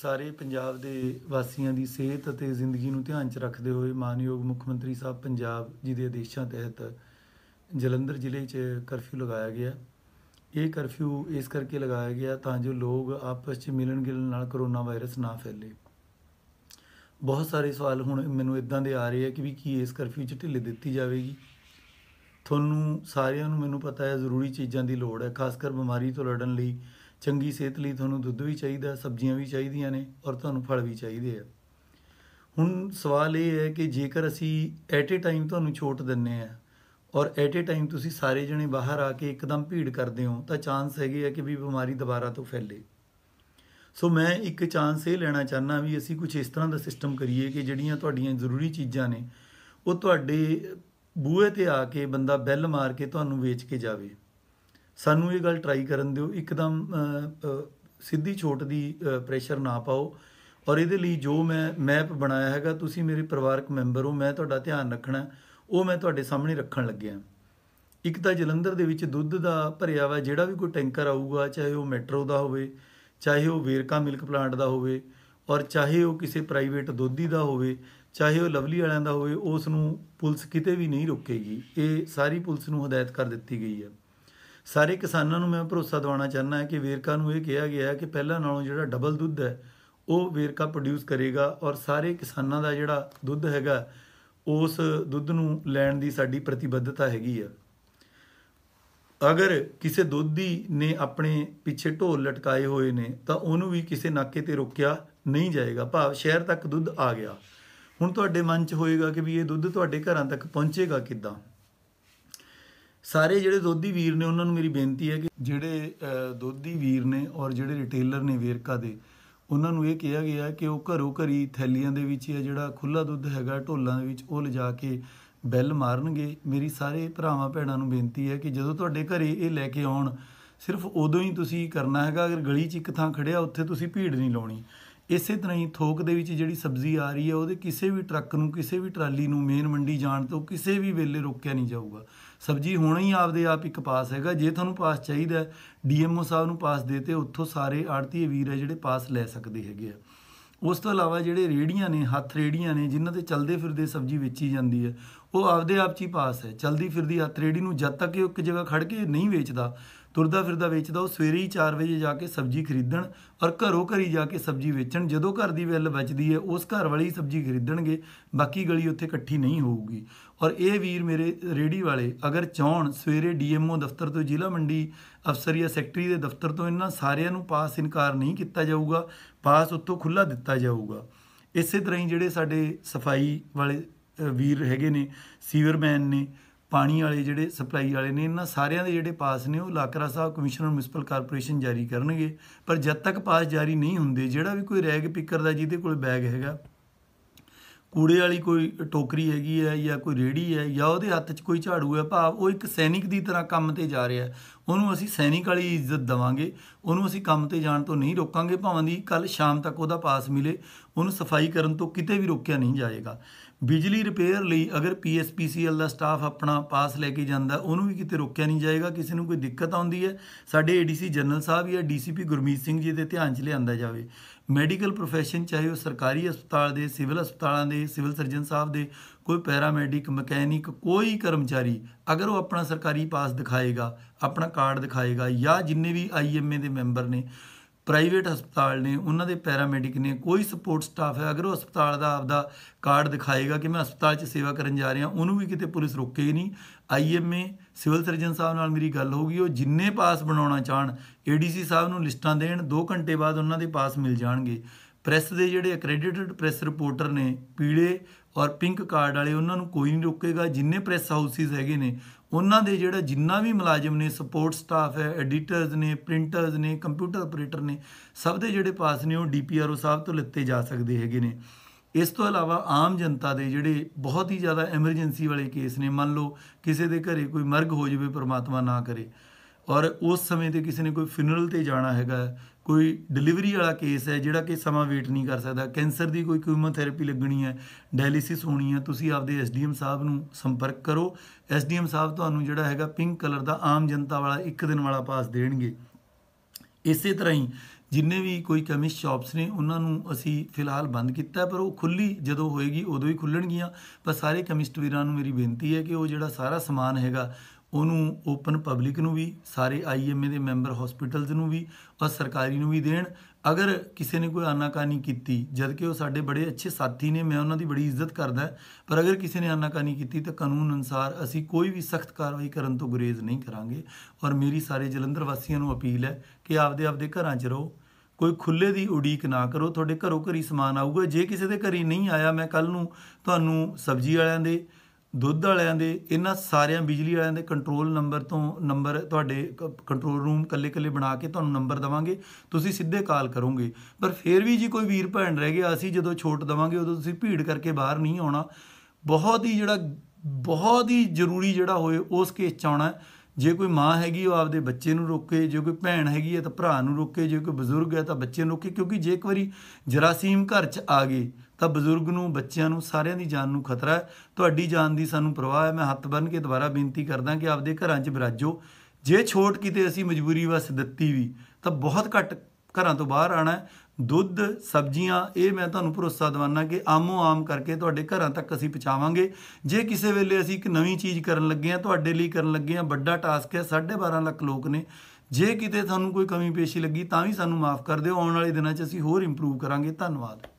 ਸਾਰੇ ਪੰਜਾਬ ਦੇ ਵਾਸੀਆਂ ਦੀ ਸਿਹਤ ਅਤੇ ਜ਼ਿੰਦਗੀ ਨੂੰ ਧਿਆਨ 'ਚ ਰੱਖਦੇ ਹੋਏ ਮਾਨਯੋਗ ਮੁੱਖ ਮੰਤਰੀ ਸਾਹਿਬ ਪੰਜਾਬ ਜੀ ਦੇ ਆਦੇਸ਼ਾਂ ਤਹਿਤ ਜਲੰਧਰ ਜ਼ਿਲ੍ਹੇ 'ਚ ਕਰਫਿਊ ਲਗਾਇਆ ਗਿਆ ਇਹ ਕਰਫਿਊ ਇਸ ਕਰਕੇ ਲਗਾਇਆ ਗਿਆ ਤਾਂ ਜੋ ਲੋਕ ਆਪਸ 'ਚ ਮਿਲਣ ਗਿਲਣ ਨਾਲ ਕਰੋਨਾ ਵਾਇਰਸ ਨਾ ਫੈਲੇ ਬਹੁਤ ਸਾਰੇ ਸਵਾਲ ਹੁਣ ਮੈਨੂੰ ਇਦਾਂ ਦੇ ਆ ਰਹੇ ਆ ਕਿ ਵੀ ਕੀ ਇਸ ਕਰਫਿਊ 'ਚ ਢਿੱਲੇ ਦਿੱਤੀ ਜਾਵੇਗੀ ਤੁਹਾਨੂੰ ਸਾਰਿਆਂ ਨੂੰ ਮੈਨੂੰ ਪਤਾ ਹੈ ਜ਼ਰੂਰੀ ਚੀਜ਼ਾਂ ਦੀ ਲੋੜ ਹੈ ਖਾਸ ਕਰ ਬਿਮਾਰੀ ਤੋਂ ਲੜਨ ਲਈ ਚੰਗੀ ਸਿਹਤ ਲਈ ਤੁਹਾਨੂੰ ਦੁੱਧ ਵੀ ਚਾਹੀਦਾ ਸਬਜ਼ੀਆਂ ਵੀ ਚਾਹੀਦੀਆਂ ਨੇ ਔਰ ਤੁਹਾਨੂੰ ਫਲ ਵੀ ਚਾਹੀਦੇ ਆ ਹੁਣ ਸਵਾਲ ਇਹ ਹੈ ਕਿ ਜੇਕਰ ਅਸੀਂ ਐਟ ਏ ਟਾਈਮ ਤੁਹਾਨੂੰ ਛੋਟ ਦਿੰਨੇ ਆ ਔਰ ਐਟ ਏ ਟਾਈਮ ਤੁਸੀਂ ਸਾਰੇ ਜਣੇ ਬਾਹਰ ਆ ਕੇ ਇੱਕਦਮ ਭੀੜ ਕਰਦੇ ਹੋ ਤਾਂ ਚਾਂਸ ਹੈਗੇ ਆ ਕਿ ਵੀ ਬਿਮਾਰੀ ਦੁਬਾਰਾ ਤੋਂ ਫੈਲੇ ਸੋ ਮੈਂ ਇੱਕ ਚਾਂਸ ਇਹ ਲੈਣਾ ਚਾਹਨਾ ਵੀ ਅਸੀਂ ਕੁਝ ਇਸ ਤਰ੍ਹਾਂ ਦਾ ਸਿਸਟਮ ਕਰੀਏ ਕਿ ਜਿਹੜੀਆਂ ਤੁਹਾਡੀਆਂ ਜ਼ਰੂਰੀ ਚੀਜ਼ਾਂ ਨੇ ਉਹ ਤੁਹਾਡੇ ਬੂਹੇ ਤੇ ਆ ਕੇ ਬੰਦਾ ਬੈਲ ਮਾਰ ਕੇ ਤੁਹਾਨੂੰ ਵੇਚ ਕੇ ਜਾਵੇ ਸਾਨੂੰ ਇਹ ਗੱਲ ਟਰਾਈ ਕਰਨ ਦਿਓ ਇੱਕਦਮ ਸਿੱਧੀ ਛੋਟ ਦੀ ਪ੍ਰੈਸ਼ਰ ਨਾ ਪਾਓ ਔਰ ਇਹਦੇ ਲਈ ਜੋ ਮੈਂ ਮੈਪ ਬਣਾਇਆ ਹੈਗਾ ਤੁਸੀਂ ਮੇਰੇ ਪਰਿਵਾਰਕ ਮੈਂਬਰ ਹੋ ਮੈਂ ਤੁਹਾਡਾ ਧਿਆਨ ਰੱਖਣਾ ਉਹ ਮੈਂ ਤੁਹਾਡੇ ਸਾਹਮਣੇ ਰੱਖਣ ਲੱਗਿਆ ਇੱਕ ਤਾਂ ਜਲੰਧਰ ਦੇ ਵਿੱਚ ਦੁੱਧ ਦਾ ਭਰਿਆ ਵਾ ਜਿਹੜਾ ਵੀ ਕੋਈ ਟੈਂਕਰ ਆਊਗਾ ਚਾਹੇ ਉਹ ਮੈਟਰੋ ਦਾ ਹੋਵੇ ਚਾਹੇ ਉਹ ਵੇਰਕਾ ਮਿਲਕ ਪਲਾਂਟ ਦਾ ਹੋਵੇ ਔਰ ਚਾਹੇ ਉਹ ਕਿਸੇ ਪ੍ਰਾਈਵੇਟ ਦੁੱਧੀ ਦਾ ਹੋਵੇ ਚਾਹੇ ਉਹ ਲਵਲੀ ਵਾਲਿਆਂ ਦਾ ਹੋਵੇ ਉਸ ਨੂੰ ਪੁਲਿਸ ਕਿਤੇ ਵੀ ਨਹੀਂ ਰੋਕੇਗੀ ਇਹ ਸਾਰੀ ਪੁਲਿਸ ਨੂੰ ਹਦਾਇਤ ਕਰ ਦਿੱਤੀ ਗਈ ਹੈ ਸਾਰੇ ਕਿਸਾਨਾਂ ਨੂੰ ਮੈਂ ਭਰੋਸਾ ਦਿਵਾਉਣਾ ਚਾਹੁੰਦਾ ਹਾਂ ਕਿ ਵੇਰਕਾ ਨੂੰ ਇਹ ਕਿਹਾ ਗਿਆ ਹੈ ਕਿ ਪਹਿਲਾਂ ਨਾਲੋਂ ਜਿਹੜਾ ਡਬਲ ਦੁੱਧ ਹੈ ਉਹ ਵੇਰਕਾ ਪ੍ਰੋਡਿਊਸ ਕਰੇਗਾ ਔਰ ਸਾਰੇ ਕਿਸਾਨਾਂ ਦਾ ਜਿਹੜਾ ਦੁੱਧ ਹੈਗਾ ਉਸ ਦੁੱਧ ਨੂੰ ਲੈਣ ਦੀ ਸਾਡੀ ਪ੍ਰਤੀਬੱਧਤਾ ਹੈਗੀ ਆ ਅਗਰ ਕਿਸੇ ਦੁੱਧੀ ਨੇ ਆਪਣੇ ਪਿੱਛੇ ਢੋਲ ਲਟਕਾਏ ਹੋਏ ਨੇ ਤਾਂ ਉਹਨੂੰ ਵੀ ਕਿਸੇ ਨਾਕੇ ਤੇ ਰੋਕਿਆ ਨਹੀਂ ਜਾਏਗਾ ਭਾਵ ਸ਼ਹਿਰ ਤੱਕ ਦੁੱਧ ਆ ਗਿਆ ਹੁਣ ਤੁਹਾਡੇ ਮਨ 'ਚ ਹੋਏਗਾ ਕਿ ਵੀ ਇਹ ਦੁੱਧ ਤੁਹਾਡੇ ਘਰਾਂ ਤੱਕ ਪਹੁੰਚੇਗਾ ਕਿੱਦਾਂ ਸਾਰੇ ਜਿਹੜੇ ਦੋਧੀ ਵੀਰ ਨੇ ਉਹਨਾਂ ਨੂੰ ਮੇਰੀ ਬੇਨਤੀ ਹੈ ਕਿ ਜਿਹੜੇ ਦੋਧੀ ਵੀਰ ਨੇ ਔਰ ਜਿਹੜੇ ਰਿਟੇਲਰ ਨੇ ਵੇਰਕਾ ਦੇ ਉਹਨਾਂ ਨੂੰ ਇਹ ਕਿਹਾ ਗਿਆ ਕਿ ਉਹ ਘਰੋ ਘਰੀ ਥੈਲੀਆਂ ਦੇ ਵਿੱਚ ਇਹ ਜਿਹੜਾ ਖੁੱਲਾ ਦੁੱਧ ਹੈਗਾ ਢੋਲਾਂ ਦੇ ਵਿੱਚ ਉਹ ਲਿਜਾ ਕੇ ਬੈਲ ਮਾਰਨਗੇ ਮੇਰੀ ਸਾਰੇ ਭਰਾਵਾਂ ਭੈਣਾਂ ਨੂੰ ਬੇਨਤੀ ਹੈ ਕਿ ਜਦੋਂ ਤੁਹਾਡੇ ਘਰੇ ਇਹ ਲੈ ਕੇ ਆਉਣ ਸਿਰਫ ਉਦੋਂ ਹੀ ਤੁਸੀਂ ਕਰਨਾ ਹੈਗਾ ਅਗਰ ਗਲੀ 'ਚ ਇੱਕ ਥਾਂ ਖੜਿਆ ਉੱਥੇ ਤੁਸੀਂ ਭੀੜ ਨਹੀਂ ਲਾਉਣੀ ਇਸੇ ਤਰ੍ਹਾਂ ਹੀ ਥੋਕ ਦੇ ਵਿੱਚ ਜਿਹੜੀ ਸਬਜ਼ੀ ਆ ਰਹੀ ਹੈ ਉਹਦੇ ਕਿਸੇ ਵੀ ਟਰੱਕ ਨੂੰ ਕਿਸੇ ਵੀ ਟਰਾਲੀ ਨੂੰ ਮੇਨ ਮੰਡੀ ਜਾਣ ਤੋਂ ਕਿਸੇ ਵੀ ਵੇਲੇ ਰੋਕਿਆ ਨਹੀਂ ਜਾਊਗਾ ਸਬਜ਼ੀ ਹੋਣਾ ਹੀ ਆਪਦੇ ਆਪ ਇੱਕ ਪਾਸ ਹੈਗਾ ਜੇ ਤੁਹਾਨੂੰ ਪਾਸ ਚਾਹੀਦਾ ਡੀਐਮਓ ਸਾਹਿਬ ਨੂੰ ਪਾਸ ਦੇਤੇ ਉੱਥੋਂ ਸਾਰੇ ਆੜਤੀ ਵੀਰ ਹੈ ਜਿਹੜੇ ਪਾਸ ਲੈ ਸਕਦੇ ਹੈਗੇ ਆ ਉਸ ਤੋਂ ਇਲਾਵਾ ਜਿਹੜੇ ਰੇੜੀਆਂ ਨੇ ਹੱਥ ਰੇੜੀਆਂ ਨੇ ਜਿਨ੍ਹਾਂ ਤੇ ਚਲਦੇ ਫਿਰਦੇ ਸਬਜ਼ੀ ਵੇਚੀ ਜਾਂਦੀ ਹੈ ਉਹ ਆਪਦੇ ਆਪ 'ਚ ਹੀ ਪਾਸ ਹੈ ਚਲਦੀ ਫਿਰਦੀ ਹੱਥ ਰੇੜੀ ਨੂੰ ਜਦ ਤੱਕ ਉਹ ਇੱਕ ਜਗ੍ਹਾ ਖੜ ਕੇ ਨਹੀਂ ਵੇਚਦਾ ਤੁਰਦਾ ਫਿਰਦਾ ਵੇਚਦਾ ਉਹ ਸਵੇਰੇ ਹੀ 4 ਵਜੇ ਜਾ ਕੇ ਸਬਜ਼ੀ ਖਰੀਦਣ ਔਰ ਘਰੋਂ ਘਰੀ ਜਾ ਕੇ ਸਬਜ਼ੀ ਵੇਚਣ ਜਦੋਂ ਘਰ ਦੀ ਬਿੱਲ ਬਚਦੀ ਹੈ ਉਸ ਘਰ ਵਾਲੀ ਸਬਜ਼ੀ ਖਰੀਦਣਗੇ ਬਾਕੀ ਗਲੀ ਉੱਥੇ ਇਕੱਠੀ ਨਹੀਂ ਹੋਊਗੀ ਔਰ ਇਹ ਵੀਰ ਮੇਰੇ ਰੇੜੀ ਵਾਲੇ ਅਗਰ ਚਾਹਣ ਸਵੇਰੇ ਡੀਐਮਓ ਦਫ਼ਤਰ ਤੋਂ ਜ਼ਿਲ੍ਹਾ ਮੰਡੀ ਅਫਸਰ ਜਾਂ ਸੈਕਟਰੀ ਦੇ ਦਫ਼ਤਰ ਤੋਂ ਇਹਨਾਂ ਸਾਰਿਆਂ ਨੂੰ ਪਾਸ ਇਨਕਾਰ ਨਹੀਂ ਕੀਤਾ ਜਾਊਗਾ ਪਾਸ ਉੱਤੋਂ ਖੁੱਲਾ ਦਿੱਤਾ ਜਾਊਗਾ ਇਸੇ ਤਰ੍ਹਾਂ ਹੀ ਜਿਹੜੇ ਸਾਡੇ ਸਫਾਈ ਵਾਲੇ ਵੀਰ ਹੈਗੇ ਨੇ ਸੀਵਰਮੈਨ ਨੇ ਪਾਣੀ ਵਾਲੇ ਜਿਹੜੇ ਸਪਲਾਈ ਵਾਲੇ ਨੇ ਇਹਨਾਂ ਸਾਰਿਆਂ ਦੇ ਜਿਹੜੇ ਪਾਸ ਨੇ ਉਹ ਲਾਕਰਾ ਸਾਹਿਬ ਕਮਿਸ਼ਨਰ ਮਿਊਨਿਸਪਲ ਕਾਰਪੋਰੇਸ਼ਨ ਜਾਰੀ ਕਰਨਗੇ ਪਰ ਜਦ ਤੱਕ ਪਾਸ ਜਾਰੀ ਨਹੀਂ ਹੁੰਦੇ ਜਿਹੜਾ ਵੀ ਕੋਈ ਰੈਗ ਪਿਕਰ ਦਾ ਜਿਹਦੇ ਕੋਲ ਬੈਗ ਹੈਗਾ ਕੂੜੇ ਵਾਲੀ ਕੋਈ ਟੋਕਰੀ ਹੈਗੀ ਹੈ ਜਾਂ ਕੋਈ ਰੇੜੀ ਹੈ ਜਾਂ ਉਹਦੇ ਹੱਥ 'ਚ ਕੋਈ ਝਾੜੂ ਹੈ ਭਾਵ ਉਹ ਇੱਕ ਸੈਨਿਕ ਦੀ ਤਰ੍ਹਾਂ ਕੰਮ ਤੇ ਜਾ ਰਿਹਾ ਉਹਨੂੰ ਅਸੀਂ ਸੈਨਿਕ ਵਾਲੀ ਇੱਜ਼ਤ ਦਵਾਂਗੇ ਉਹਨੂੰ ਅਸੀਂ ਕੰਮ ਤੇ ਜਾਣ ਤੋਂ ਨਹੀਂ ਰੋਕਾਂਗੇ ਭਾਵੇਂ ਦੀ ਕੱਲ ਸ਼ਾਮ ਤੱਕ ਉਹਦਾ ਪਾਸ ਮਿਲੇ ਉਹਨੂੰ ਸਫਾਈ ਕਰਨ ਤੋਂ ਕਿਤੇ ਵੀ ਰੋਕਿਆ ਨਹੀਂ ਜਾਏਗਾ ਬਿਜਲੀ ਰਿਪੇਅਰ ਲਈ ਅਗਰ ਪੀਐਸਪੀਸੀਐਲ ਦਾ ਸਟਾਫ ਆਪਣਾ ਪਾਸ ਲੈ ਕੇ ਜਾਂਦਾ ਉਹਨੂੰ ਵੀ ਕਿਤੇ ਰੋਕਿਆ ਨਹੀਂ ਜਾਏਗਾ ਕਿਸੇ ਨੂੰ ਕੋਈ ਦਿੱਕਤ ਆਉਂਦੀ ਹੈ ਸਾਡੇ ਏਡੀਸੀ ਜਨਰਲ ਸਾਹਿਬ ਜਾਂ ਡੀਸੀਪੀ ਗੁਰਮੀਤ ਸਿੰਘ ਜੀ ਦੇ ਧਿਆਨ 'ਚ ਲਿਆਂਦਾ ਜਾਵੇ ਮੈਡੀਕਲ ਪ੍ਰੋਫੈਸ਼ਨ ਚਾਹੇ ਉਹ ਸਰਕਾਰੀ ਹਸਪਤਾਲ ਦੇ ਸਿਵਲ ਹਸਪਤਾਲਾਂ ਦੇ ਸਿਵਲ ਸਰਜਨ ਸਾਹਿਬ ਦੇ ਕੋਈ ਪੈਰਾਮੈਡਿਕ ਮਕੈਨਿਕ ਕੋਈ ਕਰਮਚਾਰੀ ਅਗਰ ਉਹ ਆਪਣਾ ਸਰਕਾਰੀ ਪਾਸ ਦਿਖਾਏਗਾ ਆਪਣਾ ਕਾਰਡ ਦਿਖਾਏਗਾ ਜਾਂ ਜਿੰਨੇ ਵੀ ਆਈਐਮਏ ਦੇ ਮੈਂਬਰ ਨੇ ਪ੍ਰਾਈਵੇਟ ਹਸਪਤਾਲ ਨੇ ਉਹਨਾਂ ਦੇ ਪੈਰਾਮੈਡਿਕ ਨੇ ਕੋਈ ਸਪੋਰਟ ਸਟਾਫ ਹੈ ਅਗਰ ਉਹ ਹਸਪਤਾਲ ਦਾ ਆਪਦਾ ਕਾਰਡ ਦਿਖਾਏਗਾ ਕਿ ਮੈਂ ਹਸਪਤਾਲ 'ਚ ਸੇਵਾ ਕਰਨ ਜਾ ਰਿਹਾ ਉਹਨੂੰ ਵੀ ਕਿਤੇ ਪੁਲਿਸ ਰੋਕੇ ਨਹੀਂ ਆਈਐਮਏ ਸਿਵਲ ਸਰਜਨ ਸਾਹਿਬ ਨਾਲ ਮੇਰੀ ਗੱਲ ਗਈ ਉਹ ਜਿੰਨੇ ਪਾਸ ਬਣਾਉਣਾ ਚਾਹਣ ਏਡੀਸੀ ਸਾਹਿਬ ਨੂੰ ਲਿਸਟਾਂ ਦੇਣ 2 ਘੰਟੇ ਬਾਅਦ ਉਹਨਾਂ ਦੇ ਪਾਸ ਮਿਲ ਜਾਣਗੇ ਪ੍ਰੈਸ ਦੇ ਜਿਹੜੇ ਅਕ੍ਰੈਡੀਟਡ ਪ੍ਰੈਸ ਰਿਪੋਰਟਰ ਨੇ ਪੀਲੇ ਔਰ ਪਿੰਕ ਕਾਰਡ ਵਾਲੇ ਉਹਨਾਂ ਨੂੰ ਕੋਈ ਨਹੀਂ ਰੋਕੇਗਾ ਜਿੰਨੇ ਪ੍ਰੈਸ ਹਾਊਸਿਸ ਹੈਗੇ ਨੇ ਉਹਨਾਂ ਦੇ ਜਿਹੜਾ ਜਿੰਨਾ ਵੀ ਮੁਲਾਜ਼ਮ ਨੇ ਸਪੋਰਟ ਸਟਾਫ ਹੈ ਐਡੀਟਰਸ ਨੇ ਪ੍ਰਿੰਟਰਸ ਨੇ ਕੰਪਿਊਟਰ ਆਪਰੇਟਰ ਨੇ ਸਭ ਦੇ ਜਿਹੜੇ ਪਾਸ ਨੇ ਉਹ ਡੀਪੀਆਰਓ ਸਾਹਿਬ ਤੋਂ ਲਿੱਤੇ ਜਾ ਸਕਦੇ ਹੈਗੇ ਨੇ ਇਸ ਤੋਂ ਇਲਾਵਾ ਆਮ ਜਨਤਾ ਦੇ ਜਿਹੜੇ ਬਹੁਤ ਹੀ ਜ਼ਿਆਦਾ ਐਮਰਜੈਂਸੀ ਵਾਲੇ ਕੇਸ ਨੇ ਮੰਨ ਲਓ ਕਿਸੇ ਦੇ ਘਰੇ ਕੋਈ ਮਰਗ ਹੋ ਜਾਵੇ ਪਰਮਾਤਮਾ ਨਾ ਕਰੇ ਔਰ ਉਸ ਸਮੇਂ ਤੇ ਕਿਸੇ ਨੇ ਕੋਈ ਫਿਨਰਲ ਤੇ ਜਾਣਾ ਹੈਗਾ ਕੋਈ ਡਿਲੀਵਰੀ ਵਾਲਾ ਕੇਸ ਹੈ ਜਿਹੜਾ ਕਿ ਸਮਾਂ ਵੇਟ ਨਹੀਂ ਕਰ ਸਕਦਾ ਕੈਂਸਰ ਦੀ ਕੋਈ ਕੀਮੋਥੈਰੇਪੀ ਲੱਗਣੀ ਹੈ ਡਾਇਲਿਸਿਸ ਹੋਣੀ ਹੈ ਤੁਸੀਂ ਆਪਦੇ ਐਸਡੀਐਮ ਸਾਹਿਬ ਨੂੰ ਸੰਪਰਕ ਕਰੋ ਐਸਡੀਐਮ ਸਾਹਿਬ ਤੁਹਾਨੂੰ ਜਿਹੜਾ ਹੈਗਾ ਪਿੰਕ ਕਲਰ ਦਾ ਆਮ ਜਨਤਾ ਵਾਲਾ ਇੱਕ ਦਿਨ ਵਾਲਾ ਪਾਸ ਦੇਣਗੇ ਇਸੇ ਤਰ੍ਹਾਂ ਹੀ ਜਿੰਨੇ ਵੀ ਕੋਈ ਕੈਮਿਸਟ ਸ਼ਾਪਸ ਨੇ ਉਹਨਾਂ ਨੂੰ ਅਸੀਂ ਫਿਲਹਾਲ ਬੰਦ ਕੀਤਾ ਪਰ ਉਹ ਖੁੱਲੀ ਜਦੋਂ ਹੋਏਗੀ ਉਦੋਂ ਹੀ ਖੁੱਲਣਗੀਆਂ ਪਰ ਸਾਰੇ ਕੈਮਿਸਟ ਵੀਰਾਂ ਨੂੰ ਮੇਰੀ ਬੇਨਤੀ ਹੈ ਕਿ ਉਹ ਜਿਹੜਾ ਸਾਰਾ ਸਮਾਨ ਹੈਗਾ ਉਹਨੂੰ ਓਪਨ ਪਬਲਿਕ ਨੂੰ ਵੀ ਸਾਰੇ ਆਈਐਮਏ ਦੇ ਮੈਂਬਰ ਹਸਪੀਟਲਸ ਨੂੰ ਵੀ ਔਰ ਸਰਕਾਰੀ ਨੂੰ ਵੀ ਦੇਣ ਅਗਰ ਕਿਸੇ ਨੇ ਕੋਈ ਆਨਾਕਾਨੀ ਕੀਤੀ ਜਦ ਕਿ ਉਹ ਸਾਡੇ ਬੜੇ ਅੱਛੇ ਸਾਥੀ ਨੇ ਮੈਂ ਉਹਨਾਂ ਦੀ ਬੜੀ ਇੱਜ਼ਤ ਕਰਦਾ ਪਰ ਅਗਰ ਕਿਸੇ ਨੇ ਆਨਾਕਾਨੀ ਕੀਤੀ ਤਾਂ ਕਾਨੂੰਨ ਅਨੁਸਾਰ ਅਸੀਂ ਕੋਈ ਵੀ ਸਖਤ ਕਾਰਵਾਈ ਕਰਨ ਤੋਂ ਗੁਰੇਜ਼ ਨਹੀਂ ਕਰਾਂਗੇ ਔਰ ਮੇਰੀ ਸਾਰੇ ਜਲੰਧਰ ਵਾਸੀਆਂ ਨੂੰ ਅਪੀਲ ਹੈ ਕਿ ਆਪਦੇ ਆਪਦੇ ਘਰਾਂ 'ਚ ਰਹੋ ਕੋਈ ਖੁੱਲੇ ਦੀ ਉਡੀਕ ਨਾ ਕਰੋ ਤੁਹਾਡੇ ਘਰੋਂ ਘਰੀ ਸਮਾਨ ਆਊਗਾ ਜੇ ਕਿਸੇ ਦੇ ਘਰੀ ਨਹੀਂ ਆਇਆ ਮੈਂ ਕੱਲ ਨੂੰ ਤੁਹਾਨੂੰ ਸਬਜ਼ੀ ਵਾਲਿਆਂ ਦੇ ਦੁੱਧ ਵਾਲਿਆਂ ਦੇ ਇਹਨਾਂ ਸਾਰਿਆਂ ਬਿਜਲੀ ਵਾਲਿਆਂ ਦੇ ਕੰਟਰੋਲ ਨੰਬਰ ਤੋਂ ਨੰਬਰ ਤੁਹਾਡੇ ਕੰਟਰੋਲ ਰੂਮ ਕੱਲੇ-ਕੱਲੇ ਬਣਾ ਕੇ ਤੁਹਾਨੂੰ ਨੰਬਰ ਦਵਾਂਗੇ ਤੁਸੀਂ ਸਿੱਧੇ ਕਾਲ ਕਰੋਗੇ ਪਰ ਫੇਰ ਵੀ ਜੀ ਕੋਈ ਵੀਰ ਭੈਣ ਰਹਿ ਗਿਆ ਅਸੀਂ ਜਦੋਂ ਛੋਟ ਦਵਾਂਗੇ ਉਦੋਂ ਤੁਸੀਂ ਭੀੜ ਕਰਕੇ ਬਾਹਰ ਨਹੀਂ ਆਉਣਾ ਬਹੁਤ ਹੀ ਜਿਹੜਾ ਬਹੁਤ ਹੀ ਜ਼ਰੂਰੀ ਜਿਹੜਾ ਹੋਏ ਉਸ ਕੇਸ ਚ ਆਉਣਾ ਜੇ ਕੋਈ ਮਾਂ ਹੈਗੀ ਉਹ ਆਪਦੇ ਬੱਚੇ ਨੂੰ ਰੋਕੇ ਜੇ ਕੋਈ ਭੈਣ ਹੈਗੀ ਹੈ ਤਾਂ ਭਰਾ ਨੂੰ ਰੋਕੇ ਜੇ ਕੋਈ ਬਜ਼ੁਰਗ ਹੈ ਤਾਂ ਬੱਚੇ ਨੂੰ ਰੋਕੇ ਕਿਉਂਕਿ ਜੇ ਇੱਕ ਵਾਰੀ ਜਰਾਸੀਮ ਘਰ 'ਚ ਆ ਗਏ ਤਾਂ ਬਜ਼ੁਰਗ ਨੂੰ ਬੱਚਿਆਂ ਨੂੰ ਸਾਰਿਆਂ ਦੀ ਜਾਨ ਨੂੰ ਖਤਰਾ ਹੈ ਤੁਹਾਡੀ ਜਾਨ ਦੀ ਸਾਨੂੰ ਪਰਵਾਹ ਹੈ ਮੈਂ ਹੱਥ ਬੰਨ ਕੇ ਦੁਬਾਰਾ ਬੇਨਤੀ ਕਰਦਾ ਕਿ ਆਪਦੇ ਘਰਾਂ 'ਚ ਬਿਰਾਜੋ ਜੇ ਛੋਟ ਕੀਤੇ ਅਸੀਂ ਮਜਬੂਰੀ ਵਸ ਦਿੱਤੀ ਵੀ ਤਾਂ ਬਹੁਤ ਘੱਟ ਘਰਾਂ ਤੋਂ ਬਾਹਰ ਆਣਾ ਦੁੱਧ ਸਬਜ਼ੀਆਂ ਇਹ ਮੈਂ ਤੁਹਾਨੂੰ ਭਰੋਸਾ ਦਵਾਨਾ ਕਿ ਆਮੋ ਆਮ ਕਰਕੇ ਤੁਹਾਡੇ ਘਰਾਂ ਤੱਕ ਅਸੀਂ ਪਹੁੰਚਾਵਾਂਗੇ ਜੇ ਕਿਸੇ ਵੇਲੇ ਅਸੀਂ ਇੱਕ ਨਵੀਂ ਚੀਜ਼ ਕਰਨ ਲੱਗੇ ਆ ਤੁਹਾਡੇ ਲਈ ਕਰਨ ਲੱਗੇ ਆ ਵੱਡਾ ਟਾਸਕ ਹੈ 12.5 ਲੱਖ ਲੋਕ ਨੇ ਜੇ ਕਿਤੇ ਤੁਹਾਨੂੰ ਕੋਈ ਕਮੀ ਪੇਸ਼ੀ ਲੱਗੀ ਤਾਂ ਵੀ ਸਾਨੂੰ ਮਾਫ ਕਰ ਦਿਓ ਆਉਣ ਵਾਲੇ ਦਿਨਾਂ 'ਚ ਅਸੀਂ ਹੋਰ ਇੰਪਰੂਵ ਕਰਾਂਗੇ ਧੰਨਵਾਦ